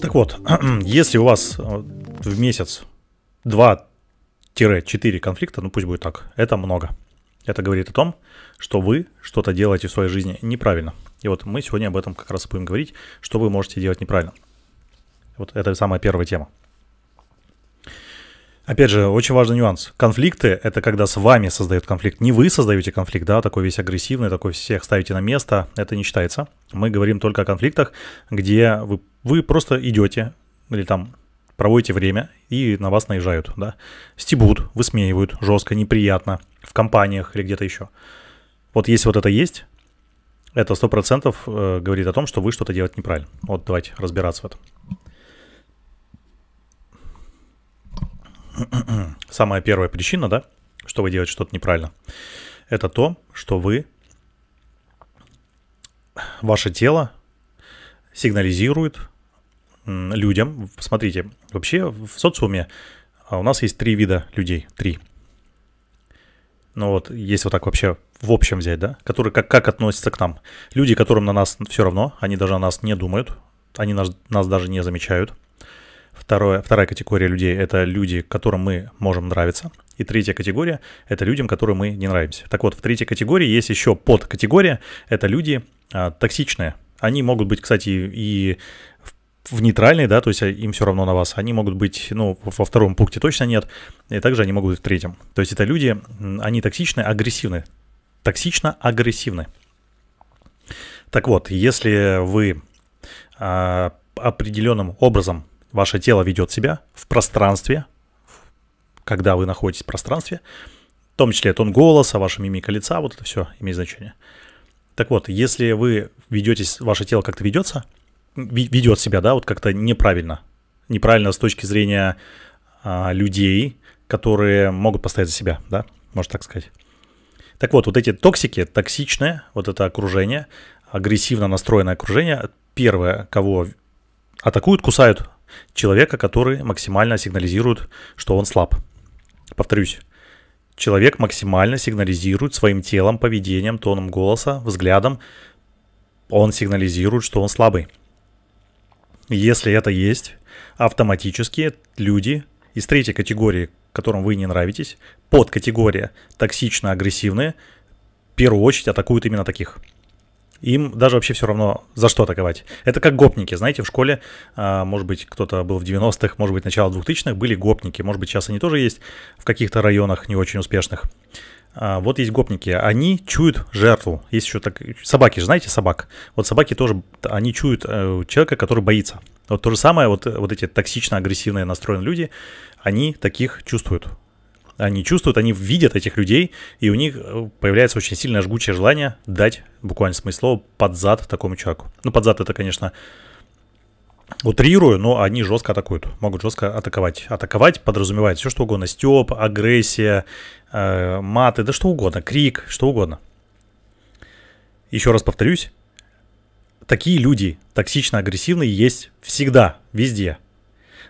Так вот, если у вас э, в месяц 2-4 конфликта, ну пусть будет так, это много. Это говорит о том, что вы что-то делаете в своей жизни неправильно. И вот мы сегодня об этом как раз будем говорить, что вы можете делать неправильно. Вот это самая первая тема. Опять же, очень важный нюанс. Конфликты — это когда с вами создают конфликт. Не вы создаете конфликт, да, такой весь агрессивный, такой всех ставите на место. Это не считается. Мы говорим только о конфликтах, где вы, вы просто идете или там проводите время, и на вас наезжают, да. Стебут, высмеивают, жестко, неприятно, в компаниях или где-то еще. Вот если вот это есть, это 100% э, говорит о том, что вы что-то делаете неправильно. Вот давайте разбираться в этом. самая первая причина, да, что вы делаете что-то неправильно, это то, что вы, ваше тело сигнализирует людям, смотрите, вообще в социуме а, у нас есть три вида людей, три. Ну вот, если вот так вообще в общем взять, да, которые как, как относятся к нам. Люди, которым на нас все равно, они даже о нас не думают, они нас, нас даже не замечают – Второе, вторая категория людей — это люди, которым мы можем нравиться. И третья категория — это людям, которым мы не нравимся. Так вот, в третьей категории есть еще подкатегория — это люди а, токсичные. Они могут быть, кстати, и в в нейтральной, да, то есть а, им все равно на вас. Они могут быть, ну, во втором пункте точно нет, и также они могут быть в третьем. То есть это люди, они токсичны, агрессивны. Токсично агрессивны. Так вот, если вы а, определенным образом ваше тело ведет себя в пространстве, когда вы находитесь в пространстве, в том числе тон голоса, ваша мимика лица, вот это все имеет значение. Так вот, если вы ведетесь, ваше тело как-то ведется, ведет себя, да, вот как-то неправильно, неправильно с точки зрения а, людей, которые могут постоять за себя, да, можно так сказать. Так вот, вот эти токсики, токсичное вот это окружение, агрессивно настроенное окружение, первое, кого атакуют, кусают, человека, который максимально сигнализирует, что он слаб. Повторюсь, человек максимально сигнализирует своим телом, поведением, тоном голоса, взглядом, он сигнализирует, что он слабый. Если это есть, автоматически люди из третьей категории, которым вы не нравитесь, под категория токсично-агрессивные, в первую очередь атакуют именно таких – им даже вообще все равно, за что атаковать. Это как гопники, знаете, в школе, а, может быть, кто-то был в 90-х, может быть, начало 2000-х, были гопники, может быть, сейчас они тоже есть в каких-то районах не очень успешных. А, вот есть гопники, они чуют жертву. Есть еще так собаки же, знаете, собак. Вот собаки тоже, они чуют э, человека, который боится. Вот то же самое, вот, э, вот эти токсично-агрессивные настроенные люди, они таких чувствуют они чувствуют, они видят этих людей, и у них э, появляется очень сильное жгучее желание дать, буквально смыслово, под зад такому человеку. Ну, под зад это, конечно, утрирую, но они жестко атакуют, могут жестко атаковать. Атаковать подразумевает все, что угодно. Степ, агрессия, э, маты, да что угодно, крик, что угодно. Еще раз повторюсь, такие люди токсично-агрессивные есть всегда, везде.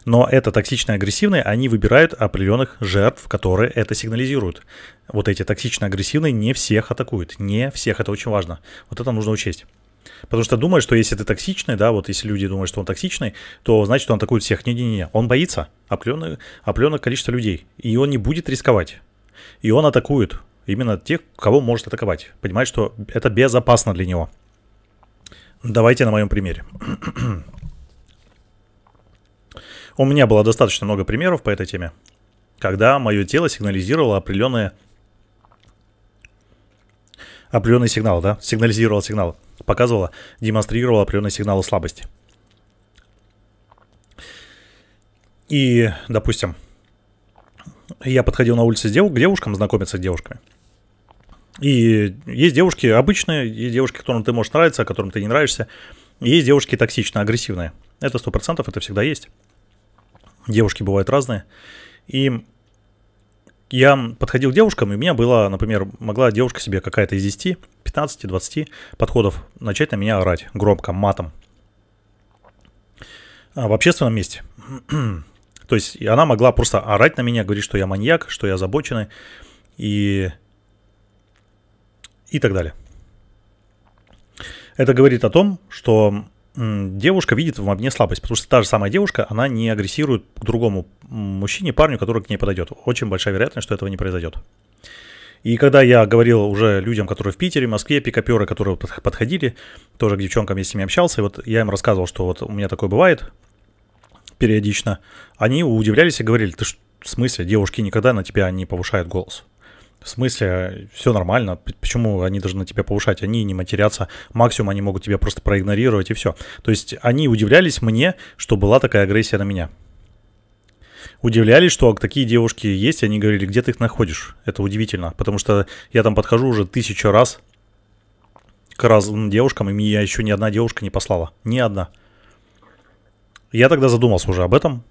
Но это токсично-агрессивные, они выбирают определенных жертв, которые это сигнализируют. Вот эти токсично-агрессивные не всех атакуют, не всех, это очень важно. Вот это нужно учесть. Потому что думают, что если ты токсичный, да, вот если люди думают, что он токсичный, то значит, он атакует всех. Не-не-не, он боится определенное, определенное количество людей, и он не будет рисковать. И он атакует именно тех, кого может атаковать. Понимает, что это безопасно для него. Давайте на моем примере. У меня было достаточно много примеров по этой теме, когда мое тело сигнализировало определенные определенный сигнал, да, сигнализировало сигнал, показывало, демонстрировало определенные сигналы слабости. И, допустим, я подходил на улице к девушкам, знакомиться с девушками. И есть девушки обычные, есть девушки, которым ты можешь нравиться, а которым ты не нравишься. И есть девушки токсично-агрессивные. Это 100%, это всегда есть девушки бывают разные. И я подходил к девушкам, и у меня была, например, могла девушка себе какая-то из 10, 15, 20 подходов начать на меня орать громко, матом. А, в общественном месте. То есть она могла просто орать на меня, говорить, что я маньяк, что я озабоченный и, и так далее. Это говорит о том, что девушка видит в обне слабость, потому что та же самая девушка, она не агрессирует к другому мужчине, парню, который к ней подойдет. Очень большая вероятность, что этого не произойдет. И когда я говорил уже людям, которые в Питере, Москве, пикаперы, которые подходили, тоже к девчонкам я с ними общался, и вот я им рассказывал, что вот у меня такое бывает периодично, они удивлялись и говорили, ты что, в смысле, девушки никогда на тебя не повышают голос. В смысле, все нормально, почему они должны тебя повышать? Они не матерятся, максимум они могут тебя просто проигнорировать и все. То есть они удивлялись мне, что была такая агрессия на меня. Удивлялись, что такие девушки есть, и они говорили, где ты их находишь? Это удивительно, потому что я там подхожу уже тысячу раз к разным девушкам, и меня еще ни одна девушка не послала. Ни одна. Я тогда задумался уже об этом,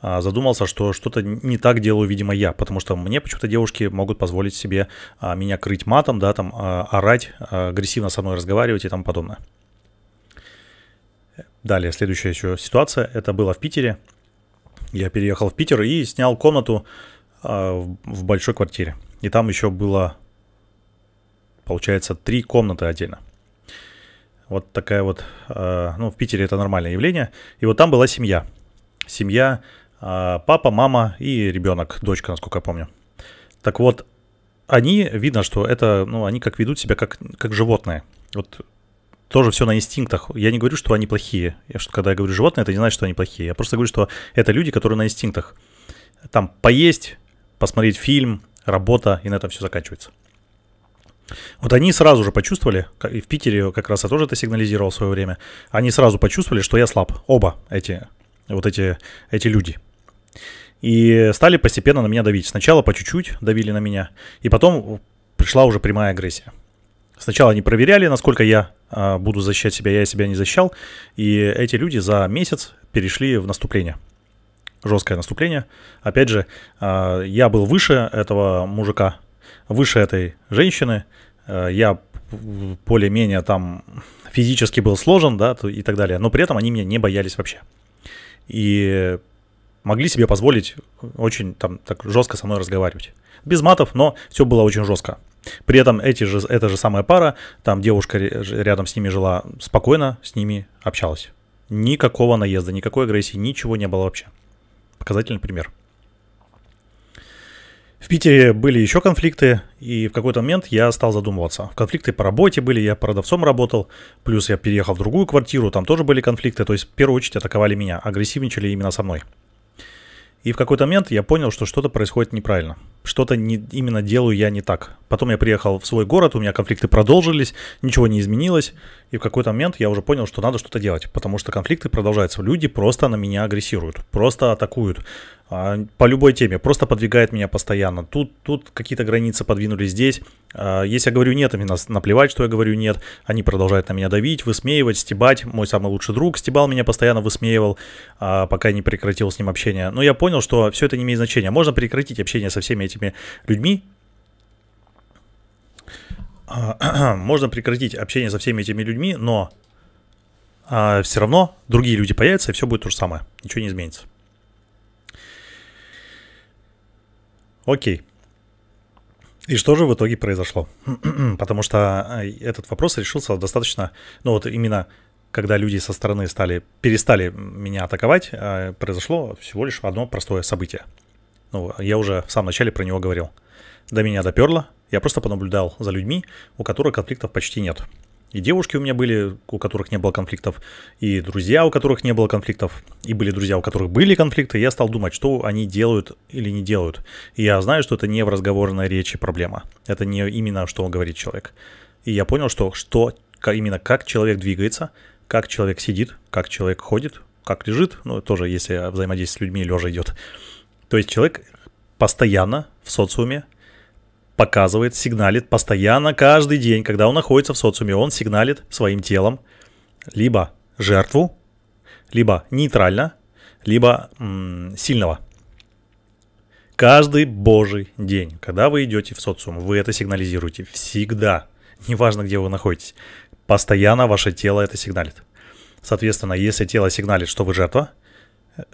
а, задумался, что что-то не так делаю, видимо, я, потому что мне почему-то девушки могут позволить себе а, меня крыть матом, да, там а, орать, агрессивно со мной разговаривать и тому подобное. Далее, следующая еще ситуация, это было в Питере. Я переехал в Питер и снял комнату в большой квартире. И там еще было, получается, три комнаты отдельно. Вот такая вот, ну, в Питере это нормальное явление. И вот там была семья. Семья а, папа, мама и ребенок, дочка, насколько я помню. Так вот, они, видно, что это, ну, они как ведут себя как, как животные. Вот тоже все на инстинктах. Я не говорю, что они плохие. Я, что, когда я говорю животные, это не значит, что они плохие. Я просто говорю, что это люди, которые на инстинктах. Там поесть, посмотреть фильм, работа, и на этом все заканчивается. Вот они сразу же почувствовали, и в Питере как раз я тоже это сигнализировал в свое время, они сразу почувствовали, что я слаб. Оба эти, вот эти, эти люди – и стали постепенно на меня давить. Сначала по чуть-чуть давили на меня, и потом пришла уже прямая агрессия. Сначала они проверяли, насколько я э, буду защищать себя, я себя не защищал. И эти люди за месяц перешли в наступление. Жесткое наступление. Опять же, э, я был выше этого мужика, выше этой женщины. Э, я более-менее там физически был сложен, да, и так далее. Но при этом они меня не боялись вообще. И могли себе позволить очень там так жестко со мной разговаривать. Без матов, но все было очень жестко. При этом эти же, эта же самая пара, там девушка рядом с ними жила спокойно, с ними общалась. Никакого наезда, никакой агрессии, ничего не было вообще. Показательный пример. В Питере были еще конфликты, и в какой-то момент я стал задумываться. Конфликты по работе были, я продавцом работал, плюс я переехал в другую квартиру, там тоже были конфликты, то есть в первую очередь атаковали меня, агрессивничали именно со мной. И в какой-то момент я понял, что что-то происходит неправильно что-то не, именно делаю я не так. Потом я приехал в свой город, у меня конфликты продолжились, ничего не изменилось, и в какой-то момент я уже понял, что надо что-то делать, потому что конфликты продолжаются. Люди просто на меня агрессируют, просто атакуют а, по любой теме, просто подвигает меня постоянно. Тут, тут какие-то границы подвинули здесь. А, если я говорю нет, им нас наплевать, что я говорю нет. Они продолжают на меня давить, высмеивать, стебать. Мой самый лучший друг стебал меня постоянно, высмеивал, а, пока я не прекратил с ним общение. Но я понял, что все это не имеет значения. Можно прекратить общение со всеми этими этими людьми, а, можно прекратить общение со всеми этими людьми, но а, все равно другие люди появятся, и все будет то же самое. Ничего не изменится. Окей. И что же в итоге произошло? Потому что а, этот вопрос решился достаточно, ну вот именно когда люди со стороны стали, перестали меня атаковать, произошло всего лишь одно простое событие – ну, я уже в самом начале про него говорил. До меня доперло, я просто понаблюдал за людьми, у которых конфликтов почти нет. И девушки у меня были, у которых не было конфликтов, и друзья, у которых не было конфликтов, и были друзья, у которых были конфликты, я стал думать, что они делают или не делают. И я знаю, что это не в разговорной речи проблема. Это не именно, что он говорит человек. И я понял, что, что именно как человек двигается, как человек сидит, как человек ходит, как лежит, ну, тоже если взаимодействие с людьми лежа идет, то есть человек постоянно в социуме показывает, сигналит постоянно каждый день, когда он находится в социуме, он сигналит своим телом либо жертву, либо нейтрально, либо м- сильного. Каждый божий день, когда вы идете в социум, вы это сигнализируете всегда. Неважно, где вы находитесь. Постоянно ваше тело это сигналит. Соответственно, если тело сигналит, что вы жертва,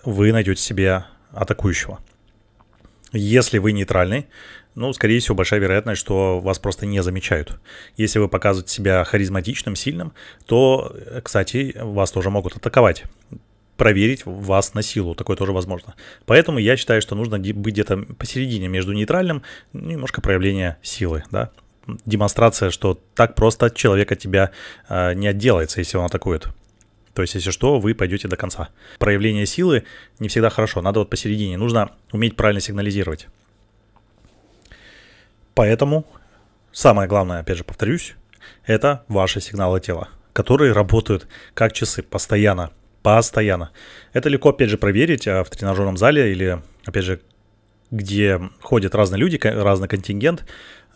вы найдете себе атакующего. Если вы нейтральный, ну, скорее всего, большая вероятность, что вас просто не замечают. Если вы показываете себя харизматичным, сильным, то, э, кстати, вас тоже могут атаковать проверить вас на силу, такое тоже возможно. Поэтому я считаю, что нужно быть где-то посередине между нейтральным ну, немножко проявление силы, да. Демонстрация, что так просто от человека тебя э, не отделается, если он атакует. То есть, если что, вы пойдете до конца. Проявление силы не всегда хорошо, надо вот посередине. Нужно уметь правильно сигнализировать. Поэтому самое главное, опять же повторюсь, это ваши сигналы тела, которые работают как часы постоянно. Постоянно. Это легко, опять же, проверить а, в тренажерном зале или, опять же, где ходят разные люди, разный контингент.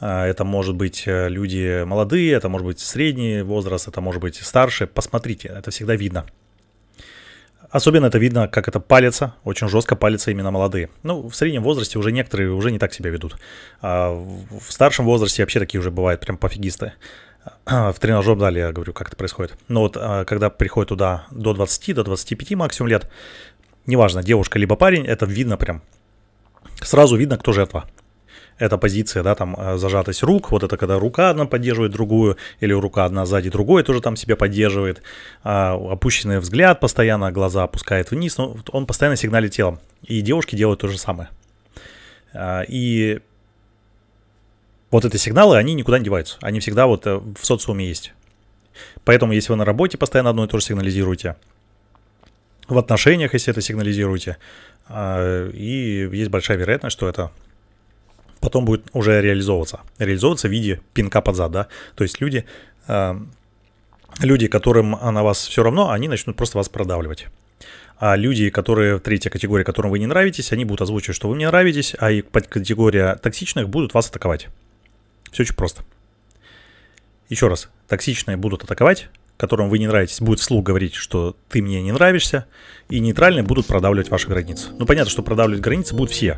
А, это может быть э, люди молодые, это может быть средний возраст, это может быть старше. Посмотрите, это всегда видно. Особенно это видно, как это палится, очень жестко палится именно молодые. Ну, в среднем возрасте уже некоторые уже не так себя ведут. А в старшем возрасте вообще такие уже бывают прям пофигисты. В тренажерном зале я говорю, как это происходит. Но вот а, когда приходит туда до 20, до 25 максимум лет, неважно, девушка либо парень, это видно прям. Сразу видно, кто жертва эта позиция, да, там э, зажатость рук, вот это когда рука одна поддерживает другую, или рука одна сзади другой тоже там себя поддерживает, а, опущенный взгляд постоянно, глаза опускает вниз, но ну, он постоянно сигналит телом. И девушки делают то же самое. А, и вот эти сигналы, они никуда не деваются. Они всегда вот э, в социуме есть. Поэтому, если вы на работе постоянно одно и то же сигнализируете, в отношениях, если это сигнализируете, а, и есть большая вероятность, что это потом будет уже реализовываться. Реализовываться в виде пинка под зад, да. То есть люди, э, люди, которым на вас все равно, они начнут просто вас продавливать. А люди, которые в третьей категории, которым вы не нравитесь, они будут озвучивать, что вы мне нравитесь, а и под категория токсичных будут вас атаковать. Все очень просто. Еще раз, токсичные будут атаковать, которым вы не нравитесь, будет вслух говорить, что ты мне не нравишься, и нейтральные будут продавливать ваши границы. Ну, понятно, что продавливать границы будут все.